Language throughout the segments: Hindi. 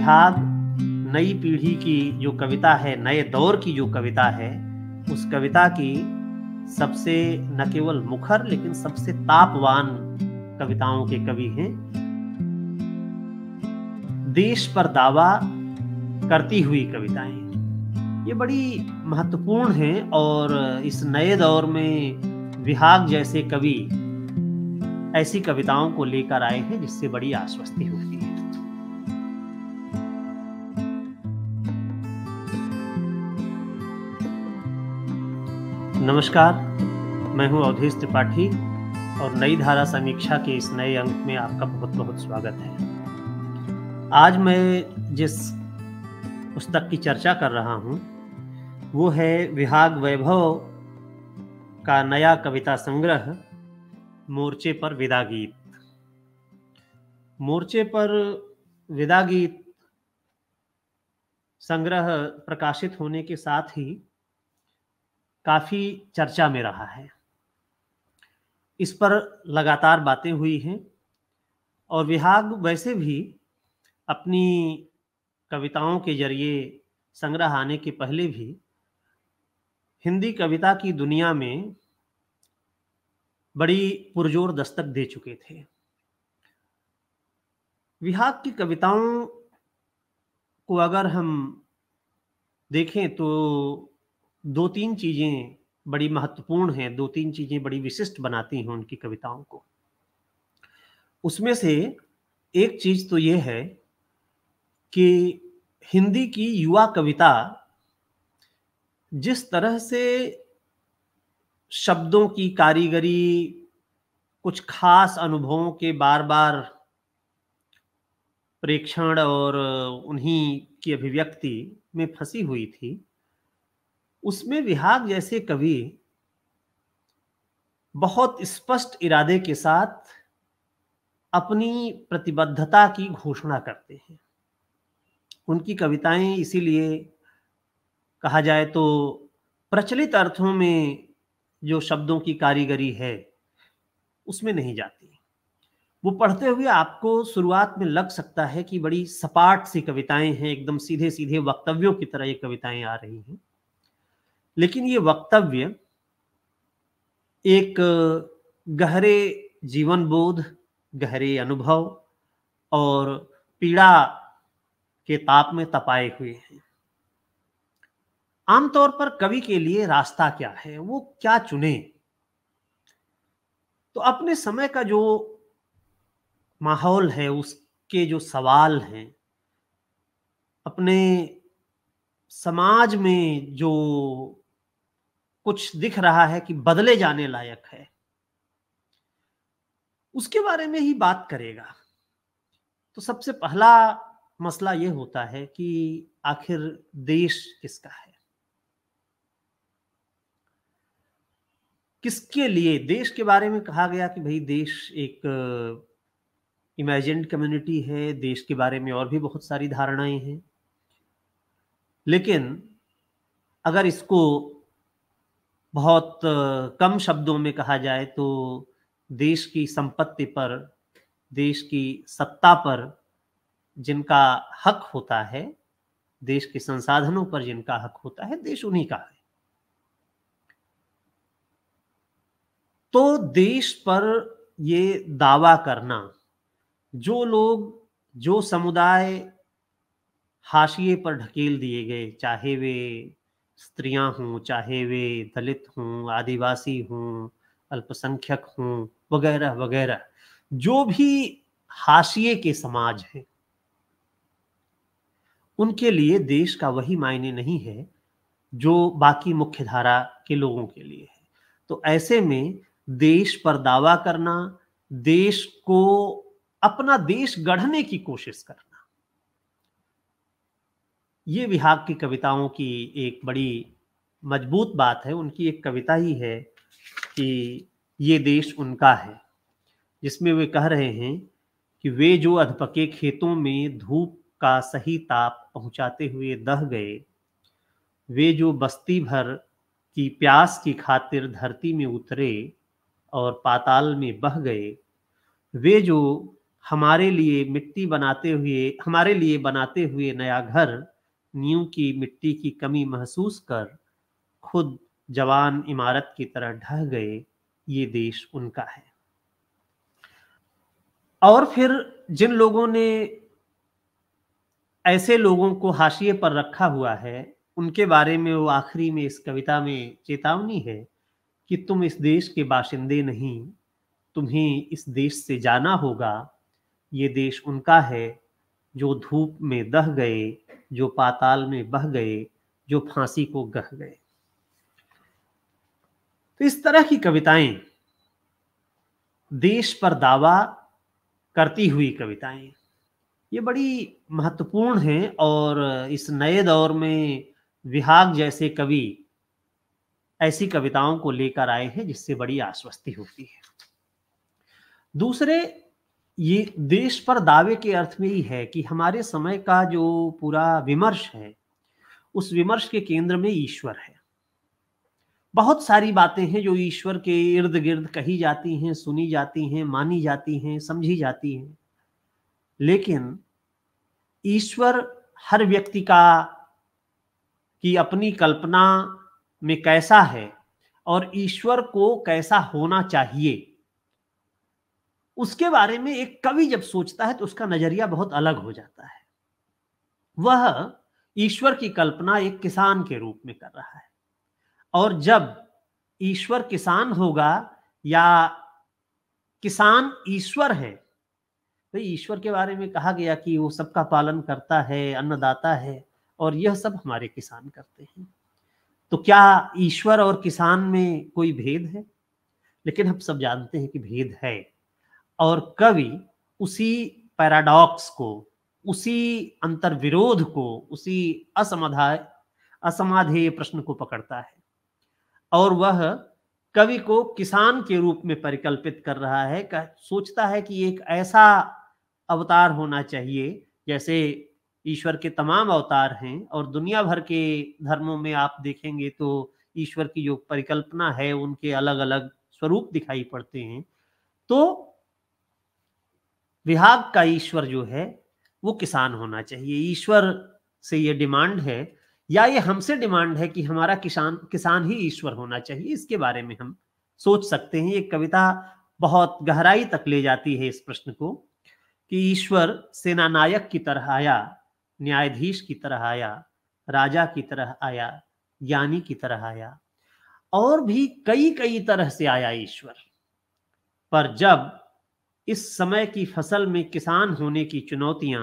जिहाद नई पीढ़ी की जो कविता है नए दौर की जो कविता है उस कविता की सबसे न केवल मुखर लेकिन सबसे तापवान कविताओं के कवि हैं देश पर दावा करती हुई कविताएं ये बड़ी महत्वपूर्ण है और इस नए दौर में विहाग जैसे कवि ऐसी कविताओं को लेकर आए हैं जिससे बड़ी आश्वस्ति होती है नमस्कार मैं हूं अवधेश त्रिपाठी और नई धारा समीक्षा के इस नए अंक में आपका बहुत बहुत स्वागत है आज मैं जिस पुस्तक की चर्चा कर रहा हूं वो है विहाग वैभव का नया कविता संग्रह मोर्चे पर विदा गीत मोर्चे पर विदा गीत संग्रह प्रकाशित होने के साथ ही काफ़ी चर्चा में रहा है इस पर लगातार बातें हुई हैं और विभाग वैसे भी अपनी कविताओं के जरिए संग्रह आने के पहले भी हिंदी कविता की दुनिया में बड़ी पुरजोर दस्तक दे चुके थे विहाग की कविताओं को अगर हम देखें तो दो तीन चीज़ें बड़ी महत्वपूर्ण हैं दो तीन चीज़ें बड़ी विशिष्ट बनाती हैं उनकी कविताओं को उसमें से एक चीज़ तो ये है कि हिंदी की युवा कविता जिस तरह से शब्दों की कारीगरी कुछ खास अनुभवों के बार बार प्रेक्षण और उन्हीं की अभिव्यक्ति में फंसी हुई थी उसमें विहाग जैसे कवि बहुत स्पष्ट इरादे के साथ अपनी प्रतिबद्धता की घोषणा करते हैं उनकी कविताएं इसीलिए कहा जाए तो प्रचलित अर्थों में जो शब्दों की कारीगरी है उसमें नहीं जाती वो पढ़ते हुए आपको शुरुआत में लग सकता है कि बड़ी सपाट सी कविताएं हैं एकदम सीधे सीधे वक्तव्यों की तरह ये कविताएं आ रही हैं लेकिन ये वक्तव्य एक गहरे जीवन बोध गहरे अनुभव और पीड़ा के ताप में तपाए हुए हैं आमतौर पर कवि के लिए रास्ता क्या है वो क्या चुने तो अपने समय का जो माहौल है उसके जो सवाल हैं अपने समाज में जो कुछ दिख रहा है कि बदले जाने लायक है उसके बारे में ही बात करेगा तो सबसे पहला मसला यह होता है कि आखिर देश किसका है किसके लिए देश के बारे में कहा गया कि भाई देश एक इमेजिन कम्युनिटी है देश के बारे में और भी बहुत सारी धारणाएं हैं लेकिन अगर इसको बहुत कम शब्दों में कहा जाए तो देश की संपत्ति पर देश की सत्ता पर जिनका हक होता है देश के संसाधनों पर जिनका हक होता है देश उन्हीं का है तो देश पर ये दावा करना जो लोग जो समुदाय हाशिए पर ढकेल दिए गए चाहे वे स्त्रियां हों चाहे वे दलित हों आदिवासी हों अल्पसंख्यक हों वगैरह वगैरह जो भी हाशिए के समाज हैं उनके लिए देश का वही मायने नहीं है जो बाकी मुख्य धारा के लोगों के लिए है तो ऐसे में देश पर दावा करना देश को अपना देश गढ़ने की कोशिश करना ये विहाग की कविताओं की एक बड़ी मजबूत बात है उनकी एक कविता ही है कि ये देश उनका है जिसमें वे कह रहे हैं कि वे जो अधपके खेतों में धूप का सही ताप पहुंचाते हुए दह गए वे जो बस्ती भर की प्यास की खातिर धरती में उतरे और पाताल में बह गए वे जो हमारे लिए मिट्टी बनाते हुए हमारे लिए बनाते हुए नया घर नींव की मिट्टी की कमी महसूस कर खुद जवान इमारत की तरह ढह गए ये देश उनका है और फिर जिन लोगों ने ऐसे लोगों को हाशिए पर रखा हुआ है उनके बारे में वो आखिरी में इस कविता में चेतावनी है कि तुम इस देश के बाशिंदे नहीं तुम्हें इस देश से जाना होगा ये देश उनका है जो धूप में दह गए जो पाताल में बह गए जो फांसी को गह गए तो इस तरह की कविताएं देश पर दावा करती हुई कविताएं ये बड़ी महत्वपूर्ण हैं और इस नए दौर में विहाग जैसे कवि ऐसी कविताओं को लेकर आए हैं जिससे बड़ी आश्वस्ति होती है दूसरे ये देश पर दावे के अर्थ में ही है कि हमारे समय का जो पूरा विमर्श है उस विमर्श के केंद्र में ईश्वर है बहुत सारी बातें हैं जो ईश्वर के इर्द गिर्द कही जाती हैं सुनी जाती हैं मानी जाती हैं समझी जाती हैं लेकिन ईश्वर हर व्यक्ति का की अपनी कल्पना में कैसा है और ईश्वर को कैसा होना चाहिए उसके बारे में एक कवि जब सोचता है तो उसका नजरिया बहुत अलग हो जाता है वह ईश्वर की कल्पना एक किसान के रूप में कर रहा है और जब ईश्वर किसान होगा या किसान ईश्वर है भाई तो ईश्वर के बारे में कहा गया कि वो सबका पालन करता है अन्नदाता है और यह सब हमारे किसान करते हैं तो क्या ईश्वर और किसान में कोई भेद है लेकिन हम सब जानते हैं कि भेद है और कवि उसी पैराडॉक्स को उसी अंतर्विरोध को उसी असमाधाय असमाधेय प्रश्न को पकड़ता है और वह कवि को किसान के रूप में परिकल्पित कर रहा है कह, सोचता है कि एक ऐसा अवतार होना चाहिए जैसे ईश्वर के तमाम अवतार हैं और दुनिया भर के धर्मों में आप देखेंगे तो ईश्वर की जो परिकल्पना है उनके अलग अलग स्वरूप दिखाई पड़ते हैं तो विभाग का ईश्वर जो है वो किसान होना चाहिए ईश्वर से ये डिमांड है या ये हमसे डिमांड है कि हमारा किसान किसान ही ईश्वर होना चाहिए इसके बारे में हम सोच सकते हैं ये कविता बहुत गहराई तक ले जाती है इस प्रश्न को कि ईश्वर सेनानायक की तरह आया न्यायाधीश की तरह आया राजा की तरह आया ज्ञानी की तरह आया और भी कई कई तरह से आया ईश्वर पर जब इस समय की फसल में किसान होने की चुनौतियां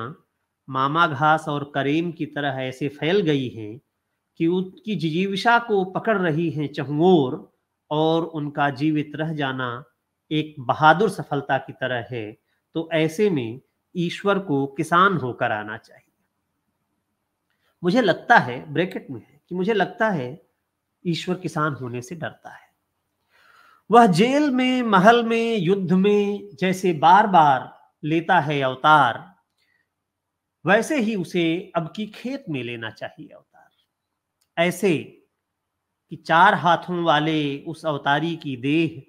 मामा घास और करेम की तरह ऐसे फैल गई हैं कि उनकी जिजीविषा को पकड़ रही हैं चंगोर और उनका जीवित रह जाना एक बहादुर सफलता की तरह है तो ऐसे में ईश्वर को किसान होकर आना चाहिए मुझे लगता है ब्रैकेट में है कि मुझे लगता है ईश्वर किसान होने से डरता है वह जेल में महल में युद्ध में जैसे बार बार लेता है अवतार वैसे ही उसे अब की खेत में लेना चाहिए अवतार ऐसे कि चार हाथों वाले उस अवतारी की देह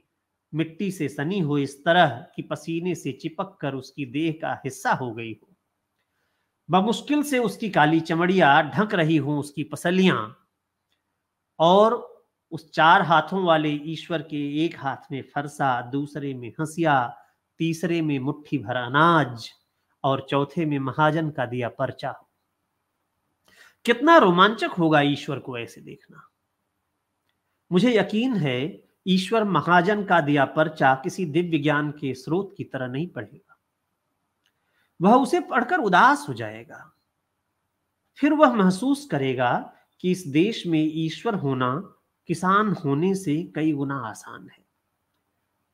मिट्टी से सनी हो इस तरह कि पसीने से चिपक कर उसकी देह का हिस्सा हो गई हो बमुश्किल से उसकी काली चमड़िया ढक रही हो उसकी पसलियां और उस चार हाथों वाले ईश्वर के एक हाथ में फरसा दूसरे में हंसिया तीसरे में मुट्ठी भर अनाज और चौथे में महाजन का दिया पर्चा कितना रोमांचक होगा ईश्वर को ऐसे देखना मुझे यकीन है ईश्वर महाजन का दिया पर्चा किसी दिव्य ज्ञान के स्रोत की तरह नहीं पढ़ेगा वह उसे पढ़कर उदास हो जाएगा फिर वह महसूस करेगा कि इस देश में ईश्वर होना किसान होने से कई गुना आसान है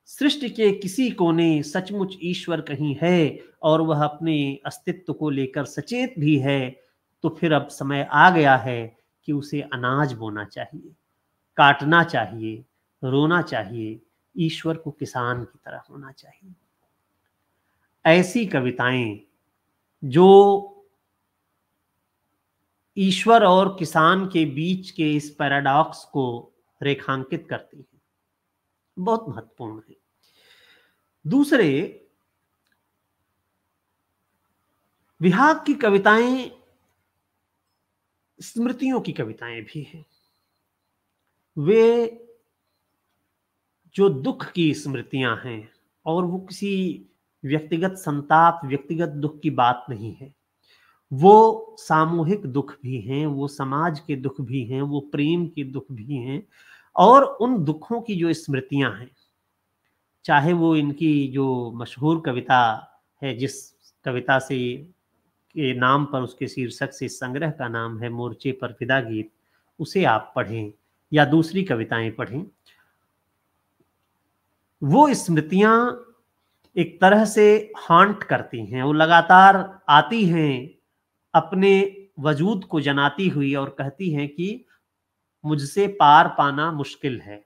सृष्टि के किसी कोने सचमुच ईश्वर कहीं है और वह अपने अस्तित्व को लेकर सचेत भी है तो फिर अब समय आ गया है कि उसे अनाज बोना चाहिए काटना चाहिए रोना चाहिए ईश्वर को किसान की तरह होना चाहिए ऐसी कविताएं जो ईश्वर और किसान के बीच के इस पैराडॉक्स को रेखांकित करती है बहुत महत्वपूर्ण है दूसरे विहाग की कविताएं स्मृतियों की कविताएं भी हैं वे जो दुख की स्मृतियां हैं और वो किसी व्यक्तिगत संताप व्यक्तिगत दुख की बात नहीं है वो सामूहिक दुख भी हैं वो समाज के दुख भी हैं वो प्रेम के दुख भी हैं और उन दुखों की जो स्मृतियां हैं चाहे वो इनकी जो मशहूर कविता है जिस कविता से के नाम पर उसके शीर्षक से संग्रह का नाम है मोर्चे पर फिदा गीत उसे आप पढ़ें या दूसरी कविताएं पढ़ें वो स्मृतियां एक तरह से हांट करती हैं वो लगातार आती हैं अपने वजूद को जनाती हुई और कहती हैं कि मुझसे पार पाना मुश्किल है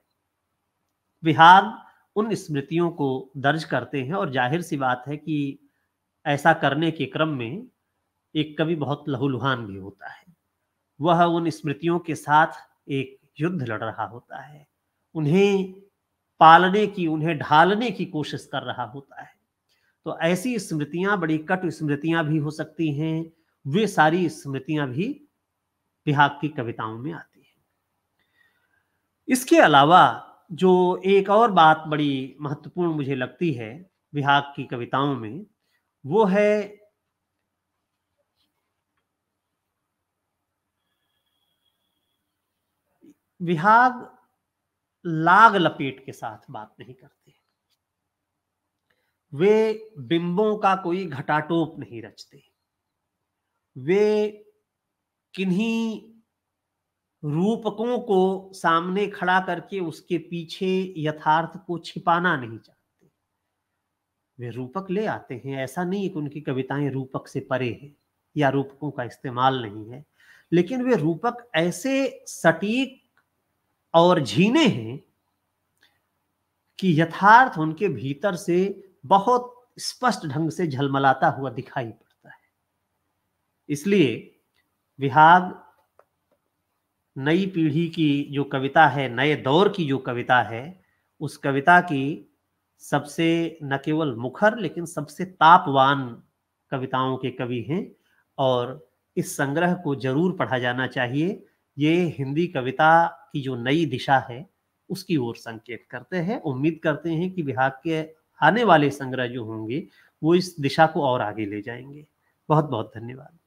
विहाग उन स्मृतियों को दर्ज करते हैं और जाहिर सी बात है कि ऐसा करने के क्रम में एक कवि बहुत लहूलुहान भी होता है वह उन स्मृतियों के साथ एक युद्ध लड़ रहा होता है उन्हें पालने की उन्हें ढालने की कोशिश कर रहा होता है तो ऐसी स्मृतियां बड़ी कट स्मृतियां भी हो सकती हैं वे सारी स्मृतियां भी बिहाग की कविताओं में आती हैं इसके अलावा जो एक और बात बड़ी महत्वपूर्ण मुझे लगती है विहाग की कविताओं में वो है विहाग लाग लपेट के साथ बात नहीं करते वे बिंबों का कोई घटाटोप नहीं रचते वे किन्हीं रूपकों को सामने खड़ा करके उसके पीछे यथार्थ को छिपाना नहीं चाहते वे रूपक ले आते हैं ऐसा नहीं है कि उनकी कविताएं रूपक से परे हैं या रूपकों का इस्तेमाल नहीं है लेकिन वे रूपक ऐसे सटीक और झीने हैं कि यथार्थ उनके भीतर से बहुत स्पष्ट ढंग से झलमलाता हुआ दिखाई पड़े इसलिए विहाग नई पीढ़ी की जो कविता है नए दौर की जो कविता है उस कविता की सबसे न केवल मुखर लेकिन सबसे तापवान कविताओं के कवि हैं और इस संग्रह को जरूर पढ़ा जाना चाहिए ये हिंदी कविता की जो नई दिशा है उसकी ओर संकेत करते हैं उम्मीद करते हैं कि विभाग के आने वाले संग्रह जो होंगे वो इस दिशा को और आगे ले जाएंगे बहुत बहुत धन्यवाद